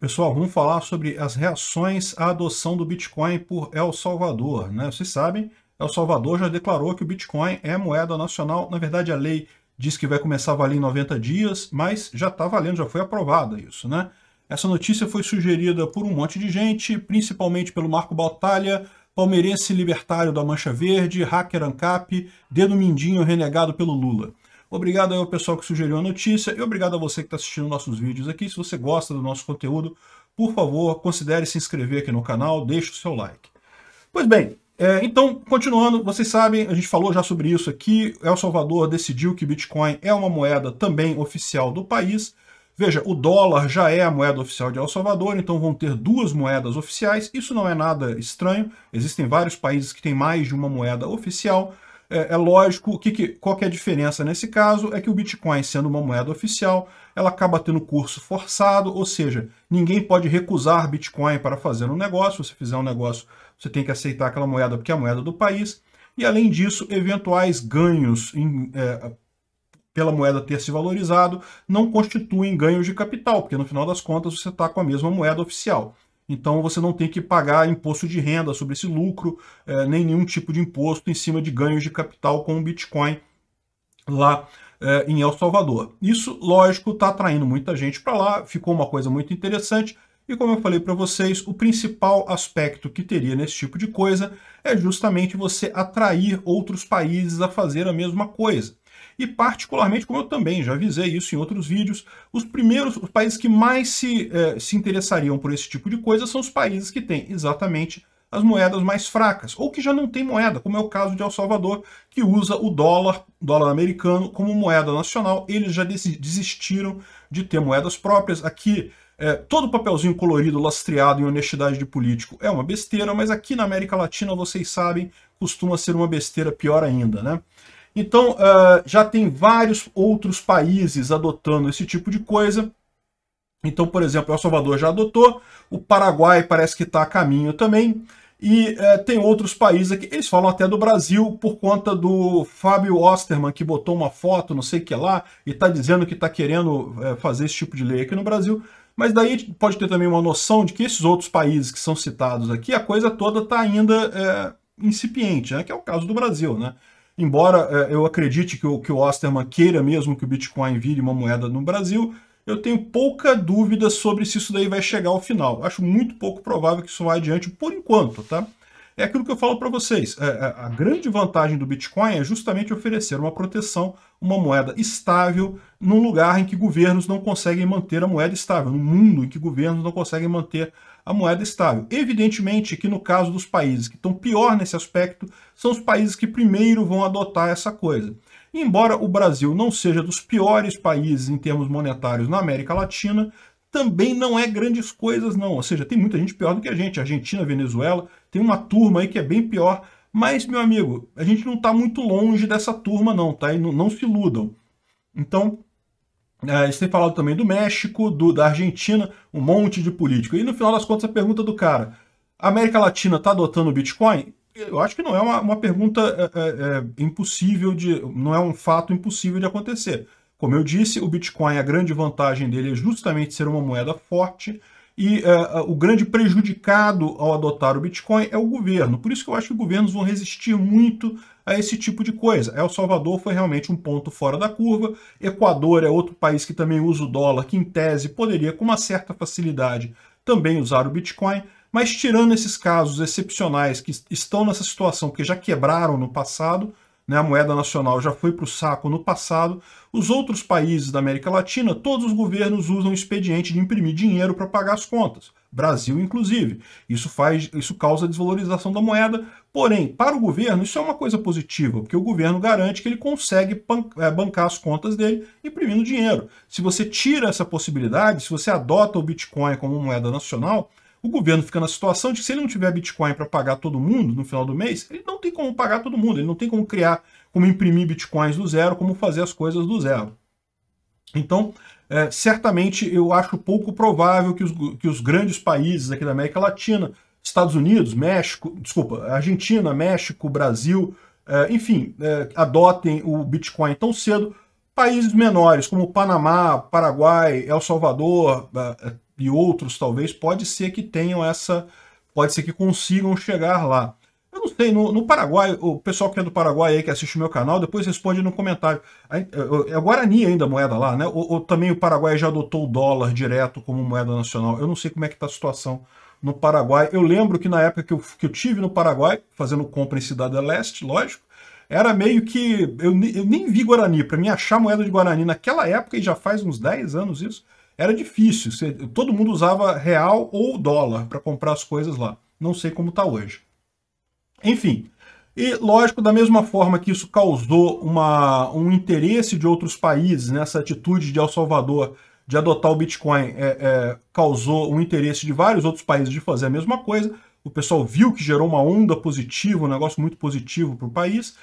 Pessoal, vamos falar sobre as reações à adoção do Bitcoin por El Salvador. Né? Vocês sabem, El Salvador já declarou que o Bitcoin é moeda nacional. Na verdade, a lei diz que vai começar a valer em 90 dias, mas já está valendo, já foi aprovada isso. Né? Essa notícia foi sugerida por um monte de gente, principalmente pelo Marco Batalha, palmeirense libertário da Mancha Verde, hacker ANCAP, dedo mindinho renegado pelo Lula. Obrigado ao pessoal que sugeriu a notícia e obrigado a você que está assistindo nossos vídeos aqui. Se você gosta do nosso conteúdo, por favor, considere se inscrever aqui no canal, deixe o seu like. Pois bem, é, então, continuando, vocês sabem, a gente falou já sobre isso aqui, El Salvador decidiu que Bitcoin é uma moeda também oficial do país. Veja, o dólar já é a moeda oficial de El Salvador, então vão ter duas moedas oficiais. Isso não é nada estranho, existem vários países que têm mais de uma moeda oficial, é, é lógico, que, que qual que é a diferença nesse caso? É que o Bitcoin, sendo uma moeda oficial, ela acaba tendo curso forçado, ou seja, ninguém pode recusar Bitcoin para fazer um negócio. Se você fizer um negócio, você tem que aceitar aquela moeda porque é a moeda do país. E, além disso, eventuais ganhos em, é, pela moeda ter se valorizado não constituem ganhos de capital, porque, no final das contas, você está com a mesma moeda oficial. Então você não tem que pagar imposto de renda sobre esse lucro, é, nem nenhum tipo de imposto em cima de ganhos de capital com o Bitcoin lá é, em El Salvador. Isso, lógico, está atraindo muita gente para lá, ficou uma coisa muito interessante. E como eu falei para vocês, o principal aspecto que teria nesse tipo de coisa é justamente você atrair outros países a fazer a mesma coisa. E, particularmente, como eu também já avisei isso em outros vídeos, os primeiros os países que mais se, eh, se interessariam por esse tipo de coisa são os países que têm exatamente as moedas mais fracas, ou que já não tem moeda, como é o caso de El Salvador, que usa o dólar, dólar americano, como moeda nacional. Eles já desistiram de ter moedas próprias. Aqui, é, todo papelzinho colorido, lastreado em honestidade de político é uma besteira, mas aqui na América Latina, vocês sabem, costuma ser uma besteira pior ainda, né? Então, uh, já tem vários outros países adotando esse tipo de coisa. Então, por exemplo, El Salvador já adotou, o Paraguai parece que está a caminho também, e uh, tem outros países aqui, eles falam até do Brasil, por conta do Fábio Osterman, que botou uma foto, não sei o que lá, e está dizendo que está querendo uh, fazer esse tipo de lei aqui no Brasil. Mas daí pode ter também uma noção de que esses outros países que são citados aqui, a coisa toda está ainda incipiente, né? que é o caso do Brasil. Né? embora é, eu acredite que o, que o Osterman queira mesmo que o Bitcoin vire uma moeda no Brasil, eu tenho pouca dúvida sobre se isso daí vai chegar ao final. Acho muito pouco provável que isso vá adiante por enquanto, tá? É aquilo que eu falo para vocês. É, é, a grande vantagem do Bitcoin é justamente oferecer uma proteção, uma moeda estável, num lugar em que governos não conseguem manter a moeda estável, num mundo em que governos não conseguem manter a moeda estável. Evidentemente que no caso dos países que estão pior nesse aspecto, são os países que primeiro vão adotar essa coisa. embora o Brasil não seja dos piores países em termos monetários na América Latina, também não é grandes coisas não, ou seja, tem muita gente pior do que a gente, Argentina, Venezuela, tem uma turma aí que é bem pior, mas, meu amigo, a gente não está muito longe dessa turma não, tá? E não, não se iludam. Então, é, a gente tem falado também do México, do, da Argentina, um monte de político. E no final das contas, a pergunta do cara: a América Latina está adotando o Bitcoin? Eu acho que não é uma, uma pergunta é, é, é, impossível de. não é um fato impossível de acontecer. Como eu disse, o Bitcoin, a grande vantagem dele é justamente ser uma moeda forte. E uh, o grande prejudicado ao adotar o Bitcoin é o governo. Por isso que eu acho que governos vão resistir muito a esse tipo de coisa. El Salvador foi realmente um ponto fora da curva. Equador é outro país que também usa o dólar, que em tese poderia, com uma certa facilidade, também usar o Bitcoin. Mas tirando esses casos excepcionais que estão nessa situação, porque já quebraram no passado, né, a moeda nacional já foi para o saco no passado, os outros países da América Latina, todos os governos usam o expediente de imprimir dinheiro para pagar as contas. Brasil, inclusive. Isso faz, isso causa desvalorização da moeda. Porém, para o governo, isso é uma coisa positiva, porque o governo garante que ele consegue é, bancar as contas dele imprimindo dinheiro. Se você tira essa possibilidade, se você adota o Bitcoin como moeda nacional, o governo fica na situação de que se ele não tiver Bitcoin para pagar todo mundo no final do mês, ele não tem como pagar todo mundo, ele não tem como criar, como imprimir Bitcoins do zero, como fazer as coisas do zero. Então, é, certamente eu acho pouco provável que os, que os grandes países aqui da América Latina, Estados Unidos, México, desculpa, Argentina, México, Brasil, é, enfim, é, adotem o Bitcoin tão cedo. Países menores como Panamá, Paraguai, El Salvador, é, e outros talvez, pode ser que tenham essa, pode ser que consigam chegar lá. Eu não sei, no, no Paraguai, o pessoal que é do Paraguai aí, que assiste o meu canal, depois responde no comentário. É Guarani ainda a moeda lá, né? Ou, ou, também o Paraguai já adotou o dólar direto como moeda nacional. Eu não sei como é que está a situação no Paraguai. Eu lembro que na época que eu, que eu tive no Paraguai, fazendo compra em Cidade Leste, lógico, era meio que... Eu, eu nem vi Guarani. Para mim, achar moeda de Guarani naquela época, e já faz uns 10 anos isso, era difícil, você, todo mundo usava real ou dólar para comprar as coisas lá. Não sei como está hoje. Enfim, e lógico, da mesma forma que isso causou uma, um interesse de outros países nessa né, atitude de El Salvador de adotar o Bitcoin, é, é, causou um interesse de vários outros países de fazer a mesma coisa. O pessoal viu que gerou uma onda positiva, um negócio muito positivo para o país.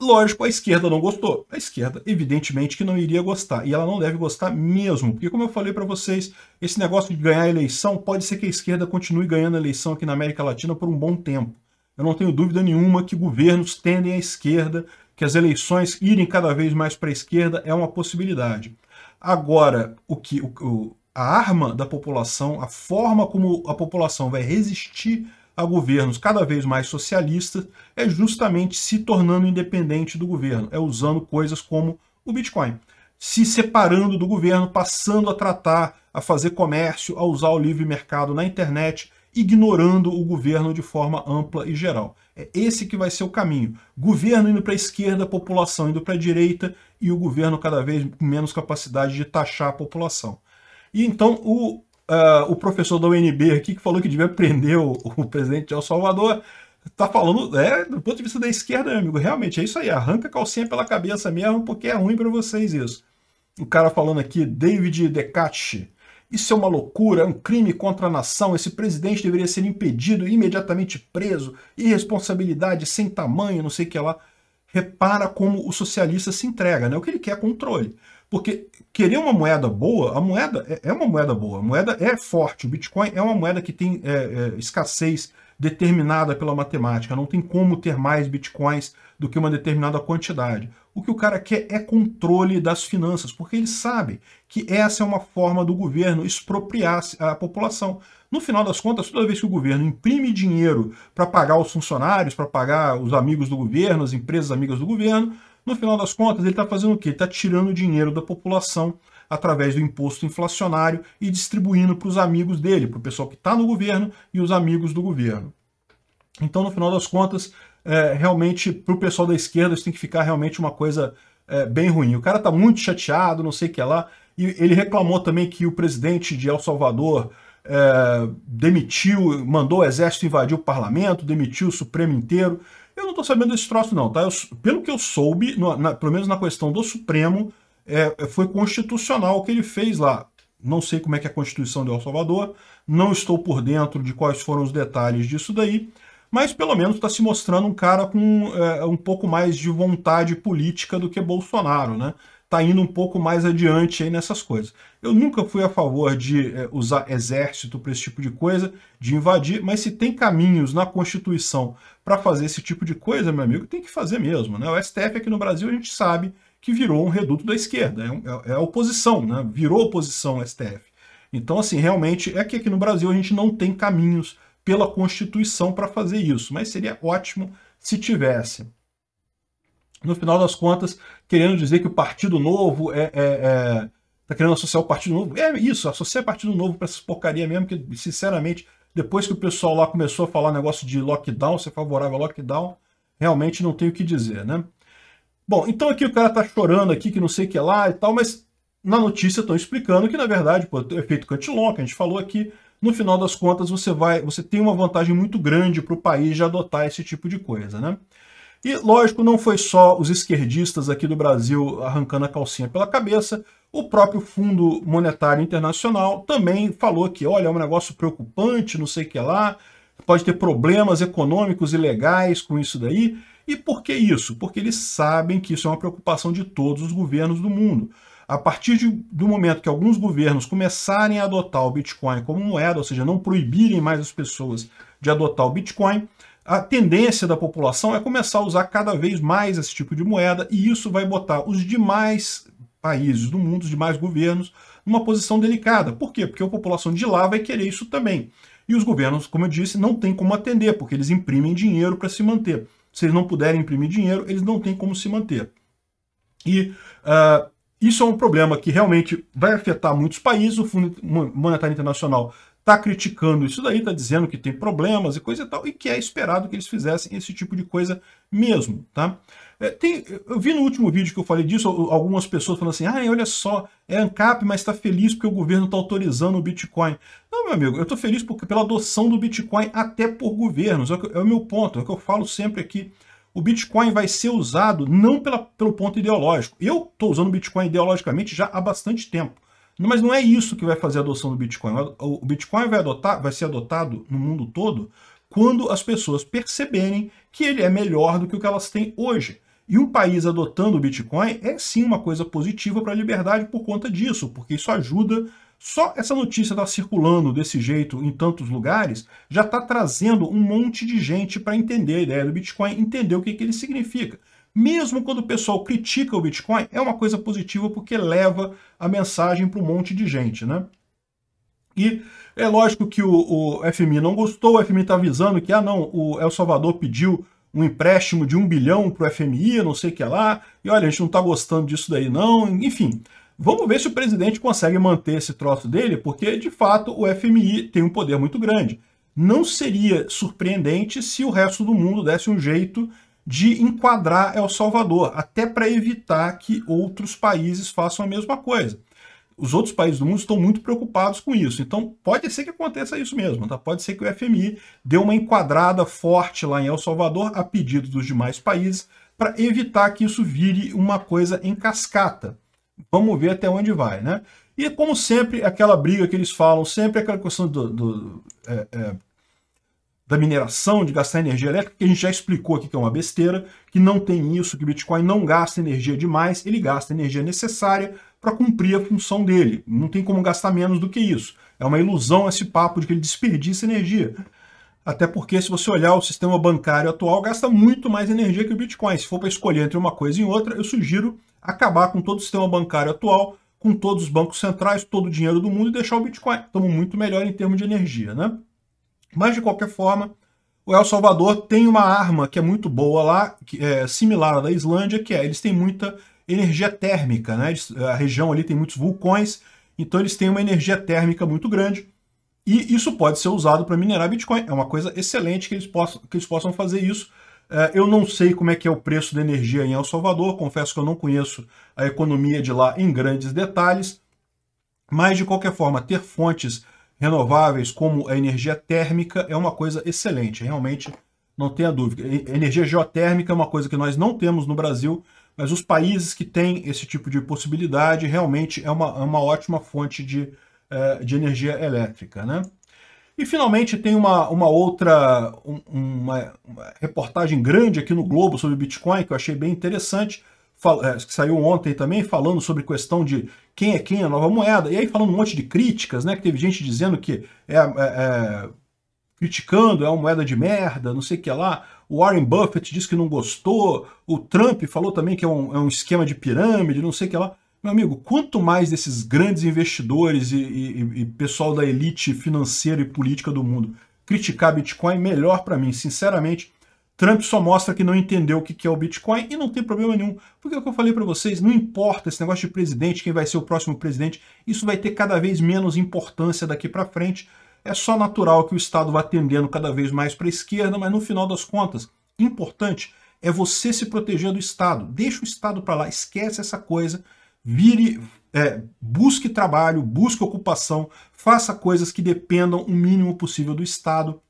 Lógico, a esquerda não gostou. A esquerda, evidentemente, que não iria gostar. E ela não deve gostar mesmo. Porque, como eu falei para vocês, esse negócio de ganhar eleição, pode ser que a esquerda continue ganhando eleição aqui na América Latina por um bom tempo. Eu não tenho dúvida nenhuma que governos tendem à esquerda, que as eleições irem cada vez mais para a esquerda é uma possibilidade. Agora, o que o, a arma da população, a forma como a população vai resistir a governos cada vez mais socialistas é justamente se tornando independente do governo, é usando coisas como o Bitcoin, se separando do governo, passando a tratar, a fazer comércio, a usar o livre mercado na internet, ignorando o governo de forma ampla e geral. É esse que vai ser o caminho. Governo indo para a esquerda, população indo para a direita e o governo cada vez com menos capacidade de taxar a população. E então o uh, o professor da UNB aqui que falou que devia prender o, o presidente de El Salvador tá falando, é, do ponto de vista da esquerda, amigo, realmente é isso aí, arranca a calcinha pela cabeça mesmo, porque é ruim para vocês isso. O cara falando aqui, David Decati, isso é uma loucura, é um crime contra a nação, esse presidente deveria ser impedido, imediatamente preso, irresponsabilidade sem tamanho, não sei o que lá. Repara como o socialista se entrega, né? O que ele quer é controle. Porque querer uma moeda boa, a moeda é, é uma moeda boa, a moeda é forte. O Bitcoin é uma moeda que tem é, é, escassez determinada pela matemática, não tem como ter mais Bitcoins do que uma determinada quantidade. O que o cara quer é controle das finanças, porque ele sabe que essa é uma forma do governo expropriar a população. No final das contas, toda vez que o governo imprime dinheiro para pagar os funcionários, para pagar os amigos do governo, as empresas amigas do governo, no final das contas, ele está fazendo o quê? está tirando dinheiro da população através do imposto inflacionário e distribuindo para os amigos dele, para o pessoal que está no governo e os amigos do governo. Então, no final das contas, é, realmente, para o pessoal da esquerda, isso tem que ficar realmente uma coisa é, bem ruim. O cara está muito chateado, não sei o que lá, e ele reclamou também que o presidente de El Salvador é, demitiu, mandou o exército invadir o parlamento, demitiu o Supremo inteiro. Eu não tô sabendo desse troço, não, tá? Eu, pelo que eu soube, no, na, pelo menos na questão do Supremo, é, é, foi constitucional o que ele fez lá. Não sei como é que é a Constituição de El Salvador, não estou por dentro de quais foram os detalhes disso daí, mas pelo menos está se mostrando um cara com é, um pouco mais de vontade política do que Bolsonaro, né? está indo um pouco mais adiante aí nessas coisas. Eu nunca fui a favor de é, usar exército para esse tipo de coisa, de invadir, mas se tem caminhos na Constituição para fazer esse tipo de coisa, meu amigo, tem que fazer mesmo. Né? O STF aqui no Brasil a gente sabe que virou um reduto da esquerda, é, é, é oposição, né? virou oposição o STF. Então, assim, realmente é que aqui no Brasil a gente não tem caminhos pela Constituição para fazer isso, mas seria ótimo se tivesse no final das contas, querendo dizer que o Partido Novo é, é, é tá querendo associar o Partido Novo. É isso, associar Partido Novo para essa porcaria mesmo, que, sinceramente, depois que o pessoal lá começou a falar negócio de lockdown, ser favorável a lockdown, realmente não tem o que dizer, né? Bom, então aqui o cara tá chorando aqui, que não sei o que lá e tal, mas na notícia estão explicando que, na verdade, pô, o é efeito Cantillon, que a gente falou aqui, no final das contas, você vai, você tem uma vantagem muito grande para o país de adotar esse tipo de coisa, né? E, lógico, não foi só os esquerdistas aqui do Brasil arrancando a calcinha pela cabeça, o próprio Fundo Monetário Internacional também falou que, olha, é um negócio preocupante, não sei o que lá, pode ter problemas econômicos e legais com isso daí. E por que isso? Porque eles sabem que isso é uma preocupação de todos os governos do mundo. A partir de, do momento que alguns governos começarem a adotar o Bitcoin como moeda, ou seja, não proibirem mais as pessoas de adotar o Bitcoin, a tendência da população é começar a usar cada vez mais esse tipo de moeda e isso vai botar os demais países do mundo, os demais governos, numa posição delicada. Por quê? Porque a população de lá vai querer isso também. E os governos, como eu disse, não tem como atender, porque eles imprimem dinheiro para se manter. Se eles não puderem imprimir dinheiro, eles não têm como se manter. E uh, isso é um problema que realmente vai afetar muitos países. O Fundo Monetário Internacional está criticando isso daí, está dizendo que tem problemas e coisa e tal, e que é esperado que eles fizessem esse tipo de coisa mesmo, tá? É, tem, eu vi no último vídeo que eu falei disso, algumas pessoas falando assim, ah, olha só, é ANCAP, mas está feliz porque o governo está autorizando o Bitcoin. Não, meu amigo, eu estou feliz porque, pela adoção do Bitcoin até por governos, é o, é o meu ponto, é o que eu falo sempre aqui o Bitcoin vai ser usado não pela, pelo ponto ideológico. Eu estou usando o Bitcoin ideologicamente já há bastante tempo. Mas não é isso que vai fazer a adoção do Bitcoin. O Bitcoin vai, adotar, vai ser adotado no mundo todo quando as pessoas perceberem que ele é melhor do que o que elas têm hoje. E um país adotando o Bitcoin é sim uma coisa positiva para a liberdade por conta disso, porque isso ajuda. Só essa notícia estar tá circulando desse jeito em tantos lugares já está trazendo um monte de gente para entender a ideia do Bitcoin, entender o que, que ele significa mesmo quando o pessoal critica o Bitcoin, é uma coisa positiva porque leva a mensagem para um monte de gente, né? E é lógico que o, o FMI não gostou, o FMI está avisando que, ah não, o El Salvador pediu um empréstimo de um bilhão para o FMI, não sei o que lá, e olha, a gente não está gostando disso daí não, enfim. Vamos ver se o presidente consegue manter esse troço dele, porque de fato o FMI tem um poder muito grande. Não seria surpreendente se o resto do mundo desse um jeito de enquadrar El Salvador, até para evitar que outros países façam a mesma coisa. Os outros países do mundo estão muito preocupados com isso. Então, pode ser que aconteça isso mesmo. Tá? Pode ser que o FMI dê uma enquadrada forte lá em El Salvador, a pedido dos demais países, para evitar que isso vire uma coisa em cascata. Vamos ver até onde vai. Né? E, como sempre, aquela briga que eles falam, sempre aquela questão do, do é, é, da mineração, de gastar energia elétrica, que a gente já explicou aqui que é uma besteira, que não tem isso, que o Bitcoin não gasta energia demais, ele gasta energia necessária para cumprir a função dele. Não tem como gastar menos do que isso. É uma ilusão esse papo de que ele desperdiça energia. Até porque, se você olhar o sistema bancário atual, gasta muito mais energia que o Bitcoin. Se for para escolher entre uma coisa e outra, eu sugiro acabar com todo o sistema bancário atual, com todos os bancos centrais, todo o dinheiro do mundo e deixar o Bitcoin. Estamos muito melhor em termos de energia, né? Mas, de qualquer forma, o El Salvador tem uma arma que é muito boa lá, que é similar à da Islândia, que é eles têm muita energia térmica, né? A região ali tem muitos vulcões, então eles têm uma energia térmica muito grande. E isso pode ser usado para minerar Bitcoin. É uma coisa excelente que eles possam, que eles possam fazer isso. É, eu não sei como é que é o preço da energia em El Salvador, confesso que eu não conheço a economia de lá em grandes detalhes, mas de qualquer forma, ter fontes renováveis como a energia térmica é uma coisa excelente, realmente não tenha dúvida. Energia geotérmica é uma coisa que nós não temos no Brasil, mas os países que têm esse tipo de possibilidade realmente é uma, é uma ótima fonte de, é, de energia elétrica. Né? E finalmente tem uma, uma outra uma, uma reportagem grande aqui no Globo sobre Bitcoin que eu achei bem interessante, é, que saiu ontem também, falando sobre questão de quem é quem a nova moeda, e aí falando um monte de críticas, né? Que teve gente dizendo que é, é, é criticando, é uma moeda de merda, não sei o que lá. O Warren Buffett disse que não gostou, o Trump falou também que é um, é um esquema de pirâmide, não sei o que lá. Meu amigo, quanto mais desses grandes investidores e, e, e pessoal da elite financeira e política do mundo criticar Bitcoin, melhor para mim, sinceramente Trump só mostra que não entendeu o que é o Bitcoin e não tem problema nenhum. Porque é o que eu falei para vocês, não importa esse negócio de presidente, quem vai ser o próximo presidente, isso vai ter cada vez menos importância daqui para frente. É só natural que o Estado vá tendendo cada vez mais para a esquerda, mas no final das contas, importante é você se proteger do Estado. Deixa o Estado para lá, esquece essa coisa, vire, é, busque trabalho, busque ocupação, faça coisas que dependam o mínimo possível do Estado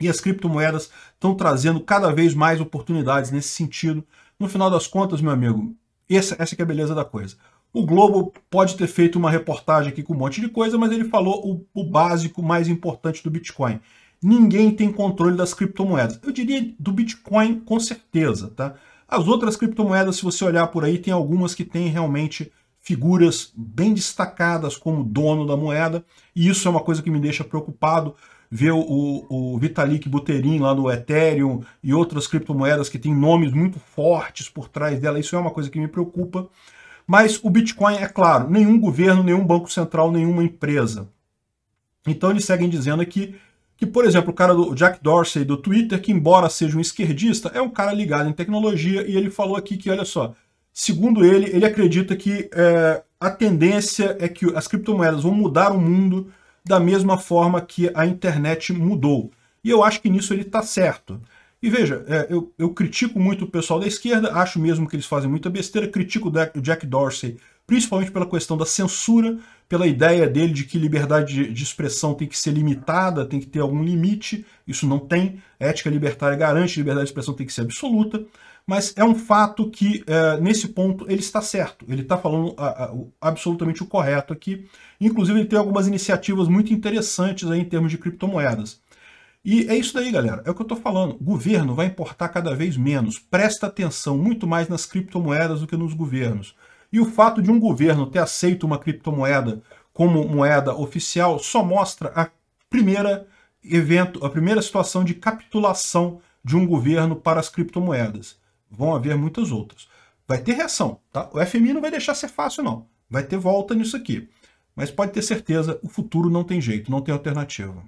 e as criptomoedas estão trazendo cada vez mais oportunidades nesse sentido. No final das contas, meu amigo, essa, essa é a beleza da coisa. O Globo pode ter feito uma reportagem aqui com um monte de coisa, mas ele falou o, o básico mais importante do Bitcoin. Ninguém tem controle das criptomoedas. Eu diria do Bitcoin com certeza, tá? As outras criptomoedas, se você olhar por aí, tem algumas que têm realmente figuras bem destacadas como dono da moeda, e isso é uma coisa que me deixa preocupado, vê o, o, o Vitalik Buterin lá no Ethereum e outras criptomoedas que têm nomes muito fortes por trás dela, isso é uma coisa que me preocupa. Mas o Bitcoin, é claro, nenhum governo, nenhum banco central, nenhuma empresa. Então eles seguem dizendo aqui que, por exemplo, o cara do Jack Dorsey do Twitter, que embora seja um esquerdista, é um cara ligado em tecnologia e ele falou aqui que, olha só, segundo ele, ele acredita que é, a tendência é que as criptomoedas vão mudar o mundo da mesma forma que a internet mudou. E eu acho que nisso ele está certo. E veja, é, eu, eu, critico muito o pessoal da esquerda, acho mesmo que eles fazem muita besteira, critico o Jack Dorsey, principalmente pela questão da censura, pela ideia dele de que liberdade de expressão tem que ser limitada, tem que ter algum limite, isso não tem. A ética libertária garante liberdade de expressão tem que ser absoluta mas é um fato que, é, nesse ponto, ele está certo. Ele está falando a, a, o, absolutamente o correto aqui. Inclusive, ele tem algumas iniciativas muito interessantes aí em termos de criptomoedas. E é isso daí, galera. É o que eu estou falando. O governo vai importar cada vez menos. Presta atenção muito mais nas criptomoedas do que nos governos. E o fato de um governo ter aceito uma criptomoeda como moeda oficial só mostra a primeira evento, a primeira situação de capitulação de um governo para as criptomoedas. Vão haver muitas outras. Vai ter reação, tá? O FMI não vai deixar ser fácil, não. Vai ter volta nisso aqui. Mas pode ter certeza, o futuro não tem jeito, não tem alternativa.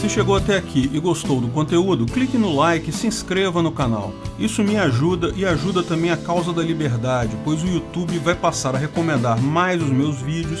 Se chegou até aqui e gostou do conteúdo, clique no like e se inscreva no canal. Isso me ajuda e ajuda também a causa da liberdade, pois o YouTube vai passar a recomendar mais os meus vídeos